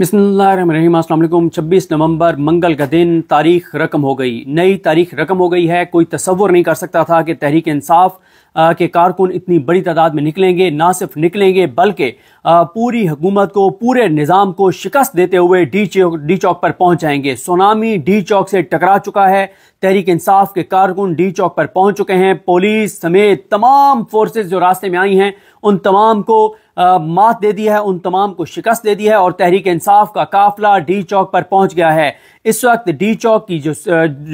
बसमीम अल्लाम छब्बीस नवंबर मंगल का दिन तारीख रकम हो गई नई तारीख रकम हो गई है कोई तस्वर नहीं कर सकता था कि तहरीक इंसाफ के कारकुन इतनी बड़ी तादाद में निकलेंगे ना सिर्फ निकलेंगे बल्कि पूरी हुकूमत को पूरे निज़ाम को शिकस्त देते हुए डी चौक डी चौक पर पहुंच जाएंगे सोनामी डी चौक से टकरा चुका है तहरीक इंसाफ के कारकुन डी चौक पर पहुंच चुके हैं पुलिस समेत तमाम फोर्सेस जो रास्ते में आई हैं उन तमाम को आ, मात दे दी है उन तमाम को शिकस्त दे दी है और तहरीक इंसाफ का काफिला डी चौक पर पहुंच गया है इस वक्त डी चौक की जो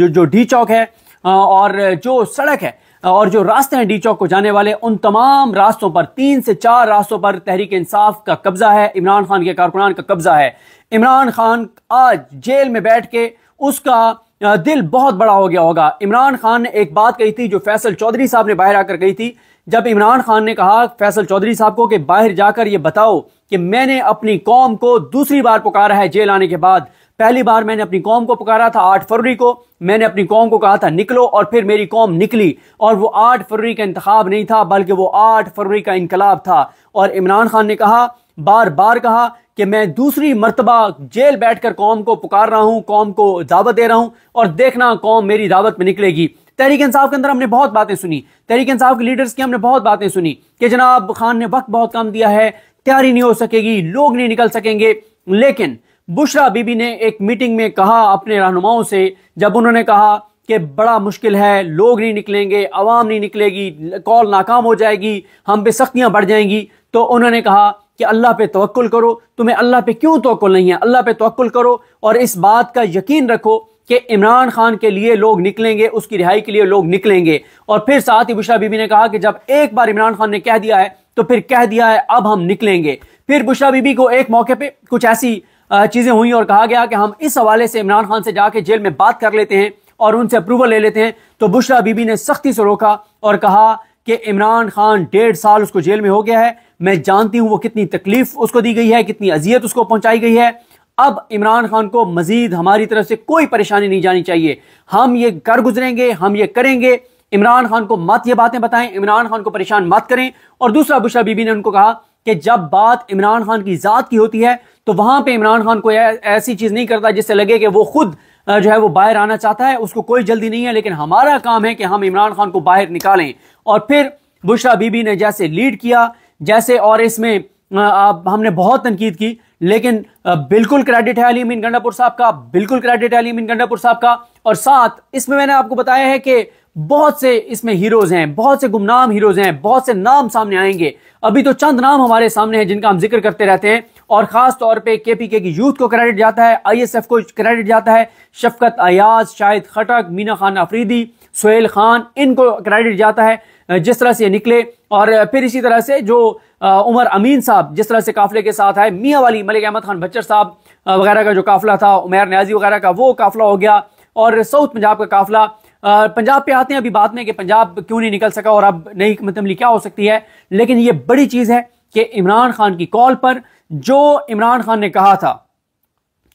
जो डी चौक है और जो सड़क है और जो रास्ते हैं डी चौक को जाने वाले उन तमाम रास्तों पर तीन से चार रास्तों पर तहरीक इंसाफ का कब्जा है इमरान खान के कारकुनान का कब्जा है इमरान खान आज जेल में बैठ के उसका दिल बहुत बड़ा हो गया होगा इमरान खान ने एक बात कही थी जो फैसल चौधरी साहब ने बाहर आकर कही थी जब इमरान खान ने कहा फैसल चौधरी साहब को कि बाहर जाकर ये बताओ कि मैंने अपनी कौम को दूसरी बार पुकारा है जेल आने के बाद पहली बार मैंने अपनी कौम को पुकारा था आठ फरवरी को मैंने अपनी कौम को कहा था निकलो और फिर मेरी कौम निकली और वो आठ फरवरी का इंतखा नहीं था बल्कि वो आठ फरवरी का इनकलाब था और इमरान खान ने कहा बार बार कहा कि मैं दूसरी मरतबा जेल बैठकर कौम को पुकार रहा हूँ कौम को दावत दे रहा हूँ और देखना कौम मेरी दावत में निकलेगी तहरीक इंसाफ के अंदर हमने बहुत बातें सुनी तहरीक इंसाफ के लीडर्स की हमने बहुत बातें सुनी कि जनाब खान ने वक्त बहुत कम दिया है तैयारी नहीं हो सकेगी लोग नहीं निकल सकेंगे लेकिन बुशरा बीबी ने एक मीटिंग में कहा अपने रहनुमाओं से जब उन्होंने कहा कि बड़ा मुश्किल है लोग नहीं निकलेंगे आवाम नहीं निकलेगी कॉल नाकाम हो जाएगी हम पे सख्तियाँ बढ़ जाएंगी तो उन्होंने कहा कि अल्लाह पे तोल करो तुम्हें अल्लाह पे क्यों तो नहीं है अल्लाह पे तोल करो और इस बात का यकीन रखो कि इमरान खान के लिए लोग निकलेंगे उसकी रिहाई के लिए लोग निकलेंगे और फिर साथ ही बुशरा बीबी ने कहा कि जब एक बार इमरान खान ने कह दिया है तो फिर कह दिया है अब हम निकलेंगे फिर बुशरा बीबी को एक मौके पे कुछ ऐसी चीज़ें हुई और कहा गया कि हम इस हवाले से इमरान खान से जाके जेल में बात कर लेते हैं और उनसे अप्रूवल ले लेते हैं तो बुशरा बीबी ने सख्ती से रोका और कहा कि इमरान खान डेढ़ साल उसको जेल में हो गया है मैं जानती हूं वो कितनी तकलीफ उसको दी गई है कितनी अजियत उसको पहुंचाई गई है अब इमरान खान को मजीद हमारी तरफ से कोई परेशानी नहीं जानी चाहिए हम ये कर गुजरेंगे हम ये करेंगे इमरान खान को मत ये बातें बताएं इमरान खान को परेशान मत करें और दूसरा बुशरा बीबी ने उनको कहा कि जब बात इमरान खान की ज़ात की होती है तो वहां पे इमरान खान कोई ऐसी चीज नहीं करता जिससे लगे कि वो खुद जो है वो बाहर आना चाहता है उसको कोई जल्दी नहीं है लेकिन हमारा काम है कि हम इमरान खान को बाहर निकालें और फिर बुशरा बीबी ने जैसे लीड किया जैसे और इसमें आप हमने बहुत तनकीद की लेकिन बिल्कुल क्रेडिट है अली मीन गंडापुर साहब का बिल्कुल क्रेडिट है अली मीन गंडापुर साहब का और साथ इसमें मैंने आपको बताया है कि बहुत से इसमें हीरोज हैं बहुत से गुमनाम हीरोज हैं बहुत से नाम सामने आएंगे अभी तो चंद नाम हमारे सामने हैं जिनका हम जिक्र करते रहते हैं और खास तौर पे केपीके की यूथ को क्रेडिट जाता है आईएसएफ को क्रेडिट जाता है शफकत अयाज शाहिद खटक मीना खान अफरीदी सुहेल खान इनको क्रेडिट जाता है जिस तरह से ये निकले और फिर इसी तरह से जो उमर अमीन साहब जिस तरह से काफिले के साथ आए मियाँ वाली मलिक अहमद खान बच्चर साहब वगैरह का जो काफिला था उमेर न्याजी वगैरह का वो काफिला हो गया और साउथ पंजाब का काफिला पंजाब पे आते हैं अभी बात में कि पंजाब क्यों नहीं निकल सका और अब नई हमत मतलब अमली क्या हो सकती है लेकिन ये बड़ी चीज़ है कि इमरान खान की कॉल पर जो इमरान खान ने कहा था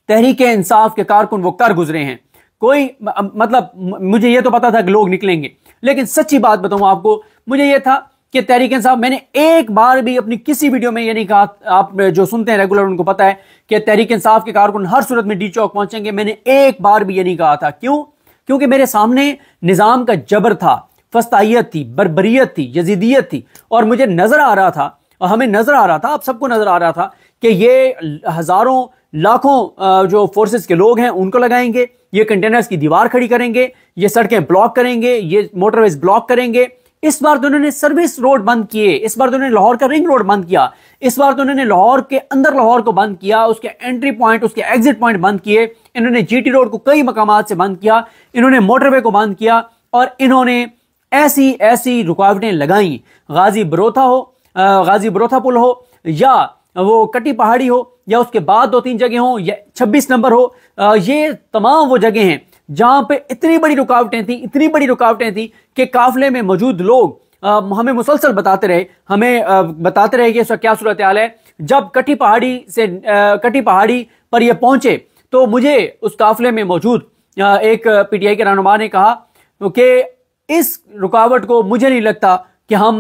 तहरीक इंसाफ के कारकुन वो कर गुजरे हैं कोई मतलब मुझे ये तो पता था कि लोग निकलेंगे लेकिन सच्ची बात बताऊं आपको मुझे ये था कि तहरीक इंसाफ मैंने एक बार भी अपनी किसी वीडियो में ये नहीं कहा आप जो सुनते हैं रेगुलर उनको पता है कि तहरीक इंसाफ के कारकुन हर सूरत में डी चौक पहुंचेंगे मैंने एक बार भी ये नहीं कहा था क्यों क्योंकि मेरे सामने निज़ाम का जबर था फस्ताइत थी बरबरीत थी यजीदियत थी और मुझे नज़र आ रहा था और हमें नज़र आ रहा था आप सबको नज़र आ रहा था कि ये हज़ारों लाखों जो फोर्सेस के लोग हैं उनको लगाएंगे ये कंटेनर्स की दीवार खड़ी करेंगे ये सड़कें ब्लॉक करेंगे ये मोटरवेज ब्लॉक करेंगे इस बार तो उन्होंने सर्विस रोड बंद किए इस बार तो उन्होंने लाहौर का रिंग रोड बंद किया इस बार तो उन्होंने लाहौर के अंदर लाहौर को बंद किया उसके एंट्री पॉइंट उसके एग्जिट पॉइंट बंद किए इन्होंने जीटी रोड को कई मकाम से बंद किया इन्होंने मोटरवे को बंद किया और इन्होंने ऐसी ऐसी रुकावटें लगाई गाजी बरोथा हो गाजी बरोथा पुल हो या वो कटी पहाड़ी हो या उसके बाद दो तीन जगह हो या छब्बीस नंबर हो ये तमाम वो जगह हैं जहां पे इतनी बड़ी रुकावटें थी इतनी बड़ी रुकावटें थी कि काफिले में मौजूद लोग आ, हमें मुसलसल बताते रहे हमें आ, बताते रहे कि इसका क्या सूरत हाल है जब कटी पहाड़ी से आ, कटी पहाड़ी पर यह पहुंचे तो मुझे उस काफिले में मौजूद एक पीटीआई के रहनुमा ने कहा कि इस रुकावट को मुझे नहीं लगता कि हम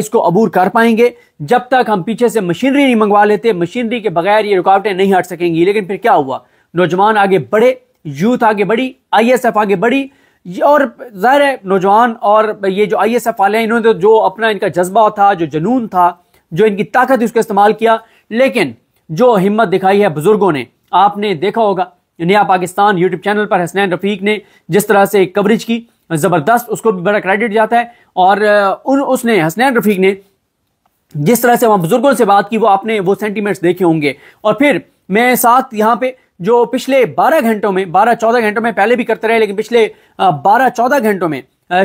इसको अबूर कर पाएंगे जब तक हम पीछे से मशीनरी नहीं मंगवा लेते मशीनरी के बगैर ये रुकावटें नहीं हट सकेंगी लेकिन फिर क्या हुआ नौजवान आगे बढ़े यूथ आगे बढ़ी आईएसएफ आगे बढ़ी और ज़ाहिर है नौजवान और ये जो आईएसएफ वाले हैं इन्होंने तो जो अपना इनका जज्बा था जो जनून था जो इनकी ताकत थी उसका इस्तेमाल किया लेकिन जो हिम्मत दिखाई है बुजुर्गों ने आपने देखा होगा नया पाकिस्तान यूट्यूब चैनल पर हसनैन रफीक ने जिस तरह से कवरेज की ज़बरदस्त उसको भी बड़ा क्रेडिट जाता है और उन उसने हसनैन रफीक ने जिस तरह से वहां बुजुर्गों से बात की वो आपने वो सेंटीमेंट्स देखे होंगे और फिर मैं साथ यहां पे जो पिछले 12 घंटों में 12-14 घंटों में पहले भी करते रहे लेकिन पिछले 12-14 घंटों में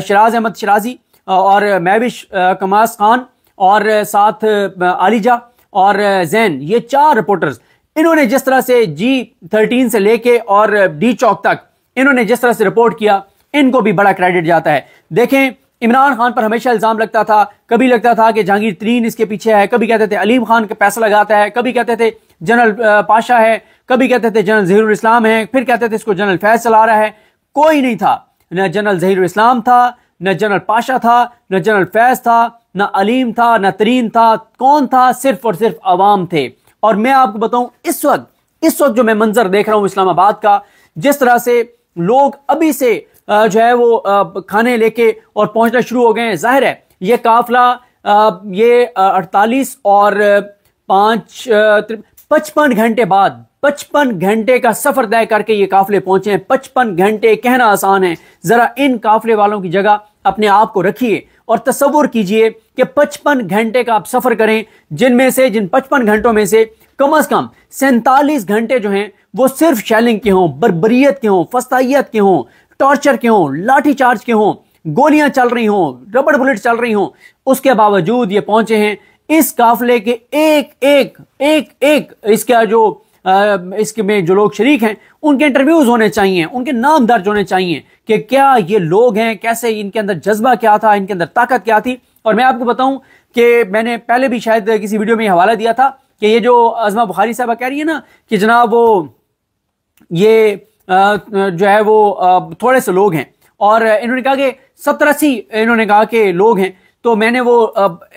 शराज अहमद शराजी और महविश कमास खान और साथ आलिजा और जैन ये चार रिपोर्टर्स इन्होंने जिस तरह से जी थर्टीन से लेके और डी चौक तक इन्होंने जिस तरह से रिपोर्ट किया इनको भी बड़ा क्रेडिट जाता है देखें इमरान खान पर हमेशा इल्ज़ाम लगता था कभी लगता था कि जहांगीर तरीन इसके पीछे है कभी कहते थे अलीम खान का पैसा लगाता है कभी कहते थे जनरल पाशा है कभी कहते थे जनरल जहीर इस्लाम है फिर कहते थे इसको जनरल फैज चला रहा है कोई नहीं था न जनरल जहीर इस्लाम था न जनरल पाशा था न जनरल फैज था न अलीम था न तरीन था कौन था सिर्फ और सिर्फ अवाम थे और मैं आपको बताऊं इस वक्त इस वक्त जो मैं मंजर देख रहा हूं इस्लामाबाद का जिस तरह से लोग अभी से जो है वो खाने लेके और पहुंचना शुरू हो गए हैं जाहिर है ये काफिला ये अड़तालीस और पाँच पचपन घंटे बाद पचपन घंटे का सफर तय करके ये काफिले पहुंचे हैं पचपन घंटे कहना आसान है जरा इन काफिले वालों की जगह अपने आप को रखिए और तस्वुर कीजिए कि पचपन घंटे का आप सफर करें जिनमें से जिन पचपन घंटों में से कम अज कम सैंतालीस घंटे जो हैं वो सिर्फ शैलिंग के हों बरबरीत के हों फस्ताइत के हों टॉर्चर के हों लाठीचार्ज के हों गोलियां चल रही हों रबड़ बुलेट चल रही हों उसके बावजूद ये पहुंचे हैं इस काफले के एक एक एक एक इसका जो इसमें जो लोग शरीक हैं उनके इंटरव्यूज होने चाहिए उनके नाम दर्ज होने चाहिए कि क्या ये लोग हैं कैसे इनके अंदर जज्बा क्या था इनके अंदर ताकत क्या थी और मैं आपको बताऊं कि मैंने पहले भी शायद किसी वीडियो में हवाला दिया था कि ये जो अजमा बुखारी साहब कह रही है ना कि जनाब वो ये जो है वो थोड़े से लोग हैं और इन्होंने कहा कि सत्तर अस्सी इन्होंने कहा कि लोग हैं तो मैंने वो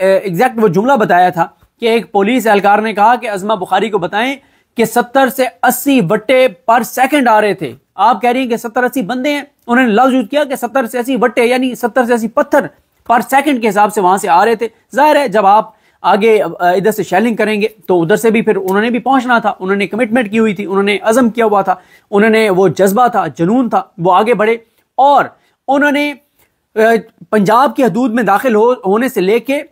एग्जैक्ट वो जुमला बताया था कि एक पुलिस एहलकार ने कहा कि अजमा बुखारी को बताएं कि 70 से 80 वट्टे पर सेकंड आ रहे थे आप कह रही हैं कि 70 अस्सी बंदे हैं उन्होंने लफ्ज यूज किया कि 70 से 80 वट्टे यानी 70 से 80 पत्थर पर सेकंड के हिसाब से वहां से आ रहे थे जाहिर है जब आप आगे इधर से शेलिंग करेंगे तो उधर से भी फिर उन्होंने भी पहुंचना था उन्होंने कमिटमेंट की हुई थी उन्होंने अजम किया हुआ था उन्होंने वो जज्बा था जुनून था वो आगे बढ़े और उन्होंने पंजाब की हदूद में दाखिल हो, होने से लेके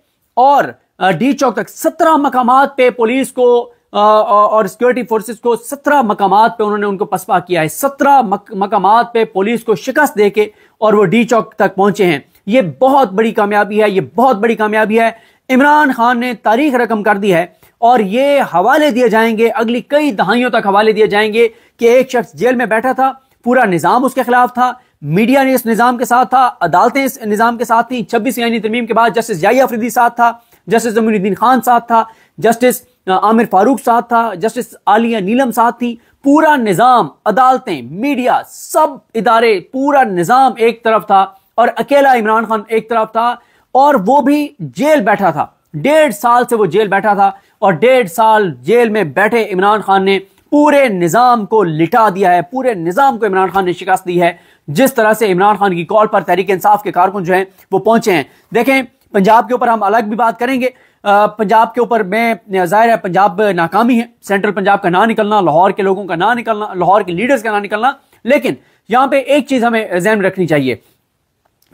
और डी चौक तक सत्रह मकाम पे पुलिस को और सिक्योरिटी फोर्सेस को सत्रह मकाम पे उन्होंने उनको पसपा किया है सत्रह मकाम पे पुलिस को शिकस्त दे के और वो डी चौक तक पहुंचे हैं ये बहुत बड़ी कामयाबी है ये बहुत बड़ी कामयाबी है इमरान खान ने तारीख रकम कर दी है और ये हवाले दिए जाएंगे अगली कई दहाइयों तक हवाले दिए जाएंगे कि एक शख्स जेल में बैठा था पूरा निज़ाम उसके खिलाफ था मीडिया ने इस निज़ाम के साथ था अदालतें इस निज़ाम के साथ थी छब्बीस यानी तरमीम के बाद जस्टिस जाई अफरीदी साथ था जस्टिस जमीनुद्दीन खान साथ था जस्टिस आमिर फारूक साहब था जस्टिस आलिया नीलम साहब थी पूरा निज़ाम अदालतें मीडिया सब इदारे पूरा निज़ाम एक तरफ था और अकेला इमरान खान एक तरफ था और वो भी जेल बैठा था डेढ़ साल से वो जेल बैठा था और डेढ़ साल जेल में बैठे इमरान खान ने पूरे निज़ाम को लिटा दिया है पूरे निज़ाम को इमरान खान ने शिकस्त दी है जिस तरह से इमरान खान की कॉल पर तहरीक इंसाफ के कारकुन जो हैं वो पहुंचे हैं देखें पंजाब के ऊपर हम अलग भी बात करेंगे पंजाब के ऊपर मैं जाहिर है पंजाब नाकामी है सेंट्रल पंजाब का ना निकलना लाहौर के लोगों का ना निकलना लाहौर के लीडर्स का ना निकलना लेकिन यहां पे एक चीज हमें जहन रखनी चाहिए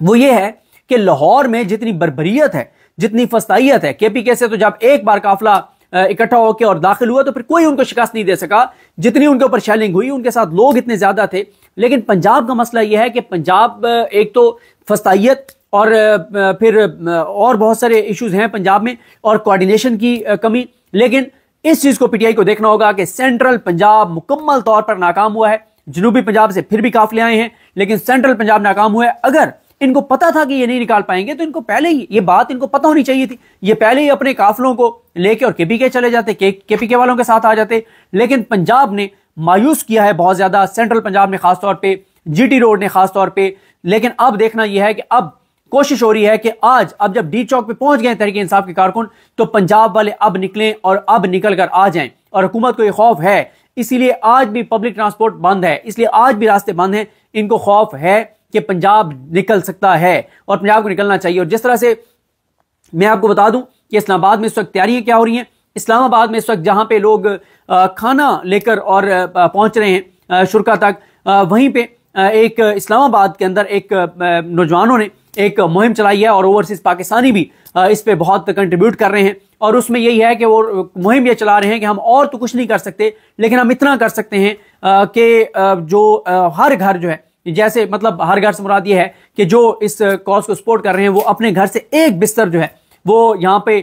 वो ये है कि लाहौर में जितनी बरबरीत है जितनी फस्ताइत है केपी से तो जब एक बार काफिला इकट्ठा होकर और दाखिल हुआ तो फिर कोई उनको शिकस्त नहीं दे सका जितनी उनके ऊपर शेलिंग हुई उनके साथ लोग इतने ज्यादा थे लेकिन पंजाब का मसला यह है कि पंजाब एक तो फस्ताइत और फिर और बहुत सारे इश्यूज हैं पंजाब में और कोऑर्डिनेशन की कमी लेकिन इस चीज को पीटीआई को देखना होगा कि सेंट्रल पंजाब मुकम्मल तौर पर नाकाम हुआ है जनूबी पंजाब से फिर भी काफले आए हैं लेकिन सेंट्रल पंजाब नाकाम हुआ है अगर इनको पता था कि ये नहीं निकाल पाएंगे तो इनको पहले ही ये बात इनको पता होनी चाहिए थी ये पहले ही अपने काफलों को लेके और केपी चले जाते के केपीके वालों के साथ आ जाते लेकिन पंजाब ने मायूस किया है बहुत ज़्यादा सेंट्रल पंजाब ने खासतौर पर टी रोड ने खासतौर पर लेकिन अब देखना यह है कि अब कोशिश हो रही है कि आज अब जब डी चौक पे पहुंच गए तहरीके इंसाफ के कारकुन तो पंजाब वाले अब निकलें और अब निकल कर आ जाएं और हुकूमत को ये खौफ है इसीलिए आज भी पब्लिक ट्रांसपोर्ट बंद है इसलिए आज भी रास्ते बंद हैं इनको खौफ है कि पंजाब निकल सकता है और पंजाब को निकलना चाहिए और जिस तरह से मैं आपको बता दूं कि इस्लामाबाद में इस वक्त तैयारियां क्या हो रही हैं इस्लामाबाद में इस वक्त जहां पे लोग खाना लेकर और पहुंच रहे हैं शुरा तक वहीं पे एक इस्लामाबाद के अंदर एक नौजवानों ने एक मुहिम चलाई है और ओवरसीज पाकिस्तानी भी इस पे बहुत कंट्रीब्यूट कर रहे हैं और उसमें यही है कि वो मुहिम ये चला रहे हैं कि हम और तो कुछ नहीं कर सकते लेकिन हम इतना कर सकते हैं कि जो हर घर जो है जैसे मतलब हर घर से मुराद ये है कि जो इस कॉज को सपोर्ट कर रहे हैं वो अपने घर से एक बिस्तर जो है वो यहाँ पे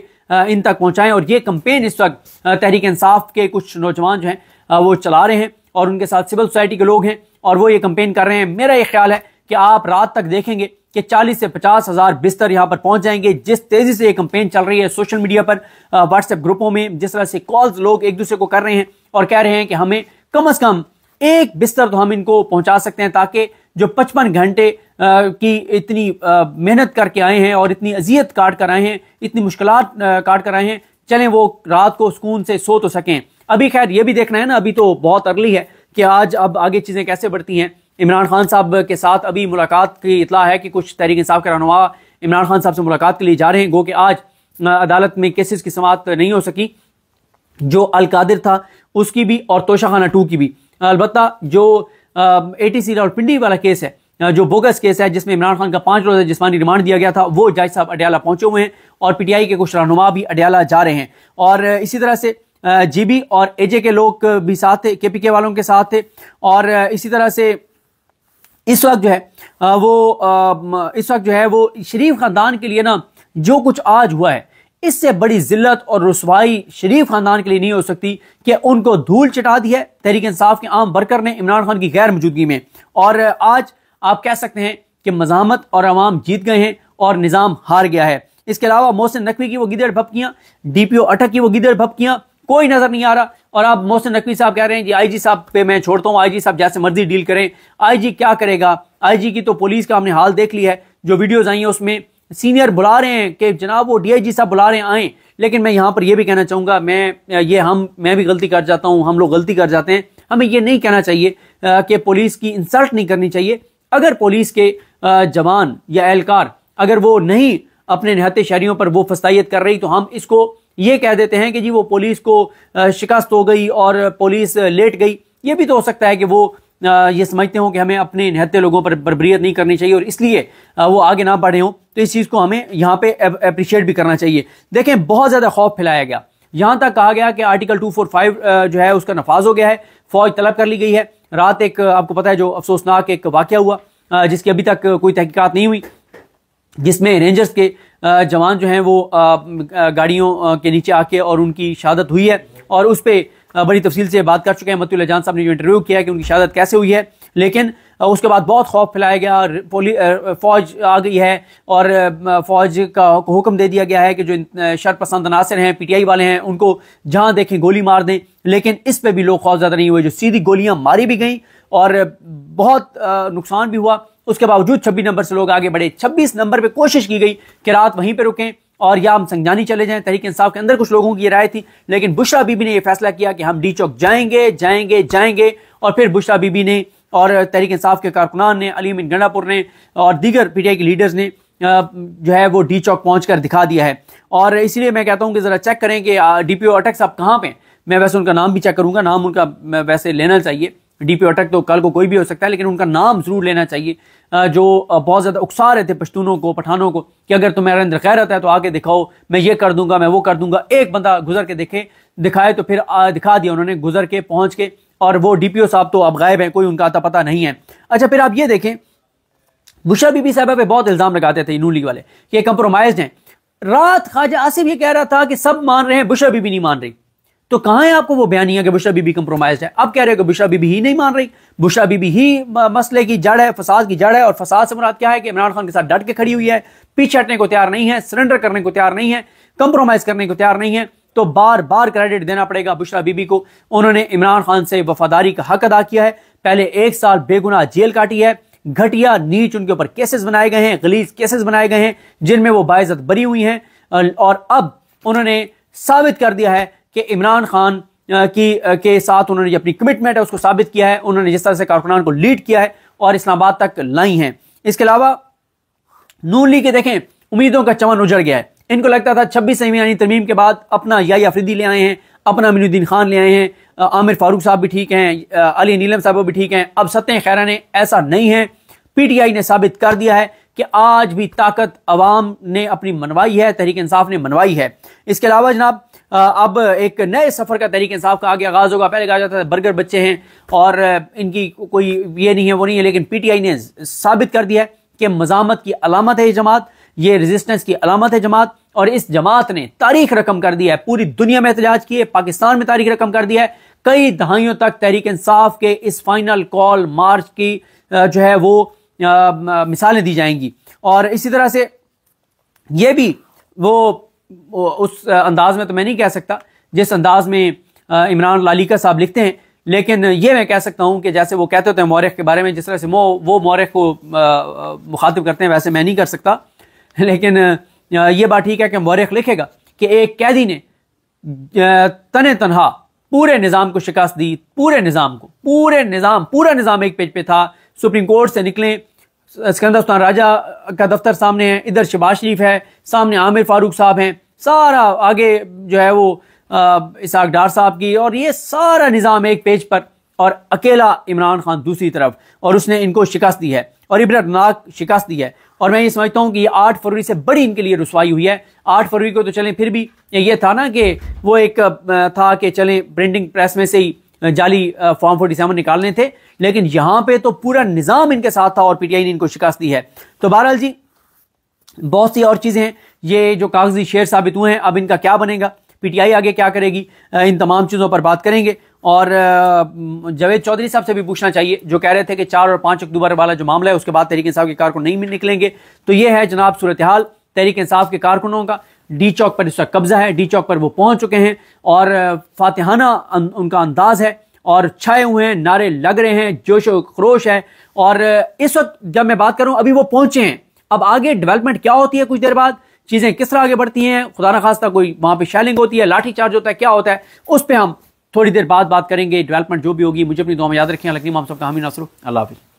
इन तक पहुँचाएं और ये कंपेन इस वक्त तहरीक इंसाफ के कुछ नौजवान जो हैं वो चला रहे हैं और उनके साथ सिविल सोसाइटी के लोग हैं और वो ये कंपेन कर रहे हैं मेरा ये ख्याल है कि आप रात तक देखेंगे कि 40 से पचास हज़ार बिस्तर यहाँ पर पहुंच जाएंगे जिस तेज़ी से ये कंपेन चल रही है सोशल मीडिया पर व्हाट्सएप ग्रुपों में जिस तरह से कॉल्स लोग एक दूसरे को कर रहे हैं और कह रहे हैं कि हमें कम अज़ कम एक बिस्तर तो हम इनको पहुंचा सकते हैं ताकि जो पचपन घंटे की इतनी मेहनत करके आए हैं और इतनी अजियत काट कर आए हैं इतनी मुश्किल काट कर आए हैं चलें वो रात को सुकून से सो तो सकें अभी खैर ये भी देखना है ना अभी तो बहुत अर्ली है कि आज अब आगे चीज़ें कैसे बढ़ती हैं इमरान खान साहब के साथ अभी मुलाकात की इतला है कि कुछ तहरीक इंसाफ के रहनुमा इमरान खान साहब से मुलाकात के लिए जा रहे हैं गो कि आज अदालत में केसेस की समाप्त नहीं हो सकी जो अलकादिर था उसकी भी और तोशाखाना टू की भी अलबत् जो ए टी और पिंडी वाला केस है जो बोगस केस है जिसमें इमरान खान का पांच रोज़ जिसमानी रिमांड दिया गया था वो जज साहब अडयाला पहुंचे हुए हैं और पीटीआई के कुछ रहनुमा भी अडयाला जा रहे हैं और इसी तरह से जीबी और एजे के लोग भी साथ थे केपीके वालों के साथ थे और इसी तरह से इस वक्त जो है वो इस वक्त जो है वो शरीफ खानदान के लिए ना जो कुछ आज हुआ है इससे बड़ी जिल्लत और रसवाई शरीफ खानदान के लिए नहीं हो सकती कि उनको धूल चटा दी है तहरीक इंसाफ के आम वर्कर ने इमरान खान की गैर मौजूदगी में और आज आप कह सकते हैं कि मजामत और आवाम जीत गए हैं और निज़ाम हार गया है इसके अलावा मोहसिन नकवी की वो गिदड़ भपकियाँ डी पी ओ अटक की वो गिदड़ भपकियाँ कोई नज़र नहीं आ रहा और आप मोहसिन नकवी साहब कह रहे हैं जी साहब पे मैं छोड़ता हूँ जी साहब जैसे मर्जी डील करें आई जी क्या करेगा आई जी की तो पुलिस का हमने हाल देख लिया है जो वीडियोज़ आई हैं उसमें सीनियर बुला रहे हैं कि जनाब वो डीआईजी साहब बुला रहे हैं आए लेकिन मैं यहाँ पर यह भी कहना चाहूँगा मैं ये हम मैं भी गलती कर जाता हूँ हम लोग गलती कर जाते हैं हमें ये नहीं कहना चाहिए कि पुलिस की इंसल्ट नहीं करनी चाहिए अगर पुलिस के जवान या एहलकार अगर वो नहीं अपने नहाते शहरीों पर वो फसाइत कर रही तो हम इसको ये कह देते हैं कि जी वो पुलिस को शिकस्त हो गई और पुलिस लेट गई ये भी तो हो सकता है कि वो ये समझते हो कि हमें अपने निहत्ते लोगों पर बरबरीत नहीं करनी चाहिए और इसलिए वो आगे ना बढ़े हों तो इस चीज़ को हमें यहाँ पे अप्रिशिएट भी करना चाहिए देखें बहुत ज़्यादा खौफ फैलाया गया यहां तक कहा गया कि आर्टिकल 245 जो है उसका नफाज हो गया है फौज तलब कर ली गई है रात एक आपको पता है जो अफसोसनाक एक वाक्य हुआ जिसकी अभी तक कोई तहकीकत नहीं हुई जिसमें रेंजर्स के जवान जो हैं वो गाड़ियों के नीचे आके और उनकी शहादत हुई है और उस पर बड़ी तफसील से बात कर चुके हैं मतुल्ला जान साहब ने जो इंटरव्यू किया है कि उनकी शहादत कैसे हुई है लेकिन उसके बाद बहुत खौफ फैलाया गया पोली फौज आ गई है और फौज का हुक्म दे दिया गया है कि जो शरपसंद नासिर हैं पीटीआई वाले हैं उनको जहां देखें गोली मार दें लेकिन इस पे भी लोग खौफ ज़्यादा नहीं हुए जो सीधी गोलियां मारी भी गई और बहुत नुकसान भी हुआ उसके बावजूद छब्बीस नंबर से लोग आगे बढ़े छब्बीस नंबर पर कोशिश की गई कि रात वहीं पर रुकें और या हम संगजानी चले जाएं तहरीक इंसाफ के अंदर कुछ लोगों की राय थी लेकिन बुशरा बीबी ने यह फैसला किया कि हम डी चौक जाएंगे जाएंगे जाएंगे और फिर बुशरा बीबी ने और तहरीक इंसाफ के कारकुनान ने अली मिन गंडापुर ने और दीगर पीटीआई के लीडर्स ने जो है वो डी चौक पहुँच कर दिखा दिया है और इसीलिए मैं कहता हूँ कि ज़रा चेक करें कि डी पी ओ अटक साहब कहाँ पर मैं वैसे उनका नाम भी चेक करूँगा नाम उनका वैसे लेना चाहिए डी पी अटक तो कल को कोई भी हो सकता है लेकिन उनका नाम ज़रूर लेना चाहिए जो बहुत ज़्यादा उकसा रहे थे पश्तूनों को पठानों को कि अगर तुम्हारा अंदर खैरत है तो आगे दिखाओ मैं ये कर दूंगा मैं वो कर दूंगा एक बंदा गुजर के देखे दिखाए तो फिर दिखा दिया उन्होंने गुजर के पहुँच के और वो डीपीओ साहब तो अब गायब हैं कोई उनका आता पता नहीं है अच्छा फिर आप ये देखें बुशा बीबी साहबा पे बहुत इल्ज़ाम लगाते थे नून लीग वाले कि कंप्रोमाइज हैं रात ख्वाजा आसिफ ये कह रहा था कि सब मान रहे हैं बुशा बीबी नहीं मान रही तो कहां है आपको वो बयानिया कि बुशा बीबी कंप्रोमाइज है अब कह रहे हो कि बुशा बीबी ही नहीं मान रही बुशा बीबी ही मसले की जड़ है फसाद की जड़ है और फसाद से मुराद क्या है कि इमरान खान के साथ डट के खड़ी हुई है पीछे हटने को तैयार नहीं है सरेंडर करने को तैयार नहीं है कंप्रोमाइज करने को तैयार नहीं है तो बार बार क्रेडिट देना पड़ेगा बुशरा बीबी को उन्होंने इमरान खान से वफादारी का हक अदा किया है पहले एक साल बेगुना जेल काटी है घटिया नीच उनके ऊपर केसेस बनाए गए हैं गलीज केसेस बनाए गए हैं जिनमें वो बाइजत बरी हुई हैं और अब उन्होंने साबित कर दिया है कि इमरान खान की के साथ उन्होंने अपनी कमिटमेंट है उसको साबित किया है उन्होंने जिस तरह से कारकुनान को लीड किया है और इस्लामाबाद तक लाई हैं इसके अलावा नून लीग के देखें उम्मीदों का चमन उजड़ गया है इनको लगता था छब्बीस सेमी यानी तरमीम के बाद अपना या अफरीदी ले आए हैं अपना मीनुद्दीन खान ले आए हैं आमिर फारूक साहब भी ठीक हैं अली नीलम साहब भी ठीक हैं अब सत्य खैरा ने ऐसा नहीं है पीटीआई ने साबित कर दिया है कि आज भी ताकत अवाम ने अपनी मनवाई है तहरीक इंसाफ ने मनवाई है इसके अलावा जनाब अब एक नए सफ़र का तहरीक इंसाफ का आगे आगाज़ होगा पहले कहा जाता था बर्गर बच्चे हैं और इनकी कोई ये नहीं है वो नहीं है लेकिन पीटीआई ने साबित कर दिया है कि मजामत की अलामत है ये जमात ये रेजिस्टेंस की अलामत है जमात और इस जमात ने तारीख रकम कर दिया है पूरी दुनिया में एहतजाज किए पाकिस्तान में तारीख रकम कर दिया है कई दहाइयों तक तहरीक इंसाफ के इस फाइनल कॉल मार्च की जो है वो मिसालें दी जाएंगी और इसी तरह से ये भी वो उस अंदाज में तो मैं नहीं कह सकता जिस अंदाज में इमरान लालिका साहब लिखते हैं लेकिन ये मैं कह सकता हूँ कि जैसे वो कहते होते हैं मौरख के बारे में जिस तरह से मो वो मौरख को मुखातिब करते हैं वैसे मैं नहीं कर सकता लेकिन ये बात ठीक है कि मौरख लिखेगा कि एक कैदी ने तने तनहा पूरे निज़ाम को शिकस्त दी पूरे निज़ाम को पूरे निज़ाम पूरा निज़ाम एक पेज पे था सुप्रीम कोर्ट से निकलें सिकंदर उस्तान राजा का दफ्तर सामने है इधर शबाज शरीफ है सामने आमिर फारूक साहब हैं सारा आगे जो है वो इसाक डार साहब की और ये सारा निज़ाम एक पेज पर और अकेला इमरान खान दूसरी तरफ और उसने इनको शिकस्त दी है और इबरतनाक शिकस्त दी है और मैं ये समझता हूँ कि ये आठ फरवरी से बड़ी इनके लिए रसवाई हुई है आठ फरवरी को तो चलें फिर भी ये था ना कि वो एक था कि चलें प्रिंटिंग प्रेस में से ही जाली फॉर्म फोर्टी सेवन निकालने थे लेकिन यहाँ पे तो पूरा निज़ाम इनके साथ था और पीटीआई ने इनको शिकस्त दी है तो बहरहाल जी बहुत सी और चीज़ें हैं ये जो कागजी शेर साबित हुए हैं अब इनका क्या बनेगा पीटीआई आगे क्या करेगी इन तमाम चीज़ों पर बात करेंगे और जावेद चौधरी साहब से भी पूछना चाहिए जो कह रहे थे कि चार और पांच अक्टूबर वाला जो मामला है उसके बाद तहरीक इंसाफ के कारकुन नहीं निकलेंगे तो यह है जनाब सूरत हाल तहरीक इंसाफ के कारकुनों का डी चौक पर इसका कब्जा है डी चौक पर वो पहुंच चुके हैं और फातिहाना अं, उनका अंदाज है और छाए हुए हैं नारे लग रहे हैं जोश खरोश है और इस वक्त जब मैं बात करूं अभी वो पहुंचे हैं अब आगे डेवलपमेंट क्या होती है कुछ देर बाद चीज़ें किस तरह आगे बढ़ती हैं खुदा ना खास्ता कोई वहां पे शैलिंग होती है लाठी चार्ज होता है क्या होता है उस पर हम थोड़ी देर बाद बात करेंगे डेवलपमेंट जो भी होगी मुझे अपनी दुआ में याद रखें अलग हम सबका हमी नासरू अल्लाह हाफिज़